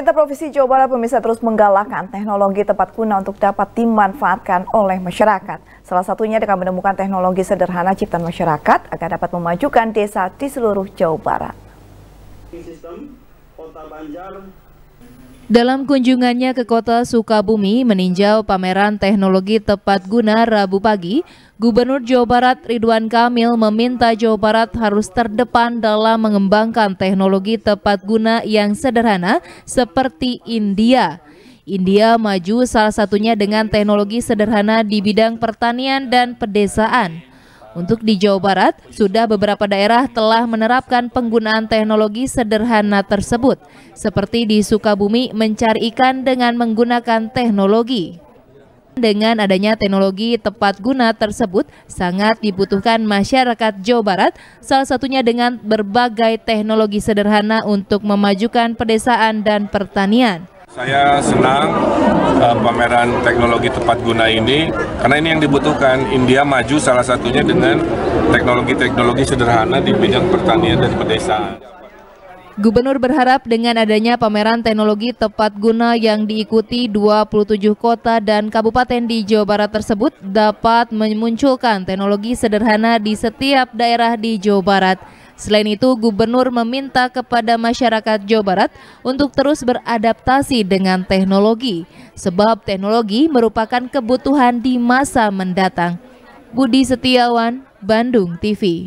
Pemerintah Provinsi Jawa Barat pemirsa terus menggalakkan teknologi tempat guna untuk dapat dimanfaatkan oleh masyarakat. Salah satunya dengan menemukan teknologi sederhana ciptaan masyarakat agar dapat memajukan desa di seluruh Jawa Barat. Dalam kunjungannya ke kota Sukabumi meninjau pameran teknologi tepat guna Rabu pagi, Gubernur Jawa Barat Ridwan Kamil meminta Jawa Barat harus terdepan dalam mengembangkan teknologi tepat guna yang sederhana seperti India. India maju salah satunya dengan teknologi sederhana di bidang pertanian dan pedesaan. Untuk di Jawa Barat, sudah beberapa daerah telah menerapkan penggunaan teknologi sederhana tersebut, seperti di Sukabumi mencari ikan dengan menggunakan teknologi. Dengan adanya teknologi tepat guna tersebut, sangat dibutuhkan masyarakat Jawa Barat, salah satunya dengan berbagai teknologi sederhana untuk memajukan pedesaan dan pertanian. Saya senang uh, pameran teknologi tepat guna ini karena ini yang dibutuhkan. India maju salah satunya dengan teknologi-teknologi sederhana di bidang pertanian dan pedesaan. Gubernur berharap dengan adanya pameran teknologi tepat guna yang diikuti 27 kota dan kabupaten di Jawa Barat tersebut dapat memunculkan teknologi sederhana di setiap daerah di Jawa Barat. Selain itu, Gubernur meminta kepada masyarakat Jawa Barat untuk terus beradaptasi dengan teknologi, sebab teknologi merupakan kebutuhan di masa mendatang. Budi Setiawan, Bandung TV